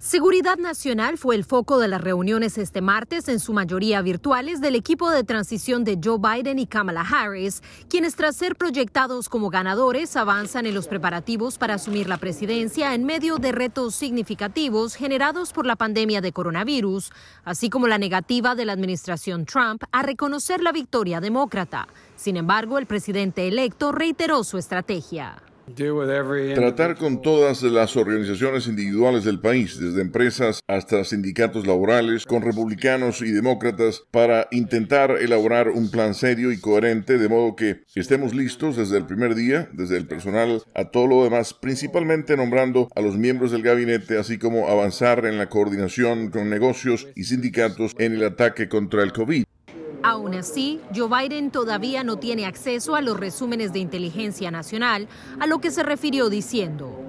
Seguridad Nacional fue el foco de las reuniones este martes, en su mayoría virtuales, del equipo de transición de Joe Biden y Kamala Harris, quienes tras ser proyectados como ganadores avanzan en los preparativos para asumir la presidencia en medio de retos significativos generados por la pandemia de coronavirus, así como la negativa de la administración Trump a reconocer la victoria demócrata. Sin embargo, el presidente electo reiteró su estrategia. Tratar con todas las organizaciones individuales del país, desde empresas hasta sindicatos laborales, con republicanos y demócratas, para intentar elaborar un plan serio y coherente, de modo que estemos listos desde el primer día, desde el personal a todo lo demás, principalmente nombrando a los miembros del gabinete, así como avanzar en la coordinación con negocios y sindicatos en el ataque contra el COVID. Aún así, Joe Biden todavía no tiene acceso a los resúmenes de inteligencia nacional, a lo que se refirió diciendo.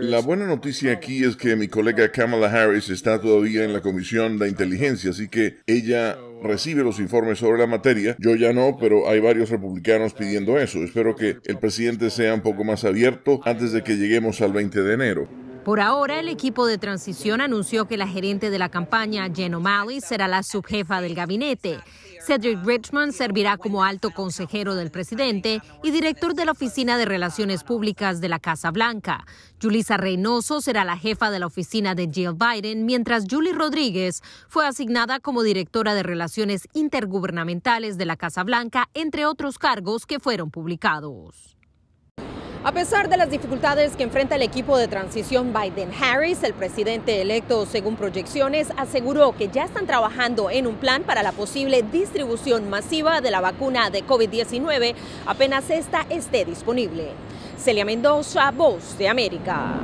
La buena noticia aquí es que mi colega Kamala Harris está todavía en la Comisión de Inteligencia, así que ella recibe los informes sobre la materia. Yo ya no, pero hay varios republicanos pidiendo eso. Espero que el presidente sea un poco más abierto antes de que lleguemos al 20 de enero. Por ahora, el equipo de transición anunció que la gerente de la campaña, Jen O'Malley, será la subjefa del gabinete. Cedric Richmond servirá como alto consejero del presidente y director de la Oficina de Relaciones Públicas de la Casa Blanca. Julisa Reynoso será la jefa de la oficina de Jill Biden, mientras Julie Rodríguez fue asignada como directora de Relaciones Intergubernamentales de la Casa Blanca, entre otros cargos que fueron publicados. A pesar de las dificultades que enfrenta el equipo de transición Biden-Harris, el presidente electo, según proyecciones, aseguró que ya están trabajando en un plan para la posible distribución masiva de la vacuna de COVID-19 apenas esta esté disponible. Celia Mendoza, Voz de América.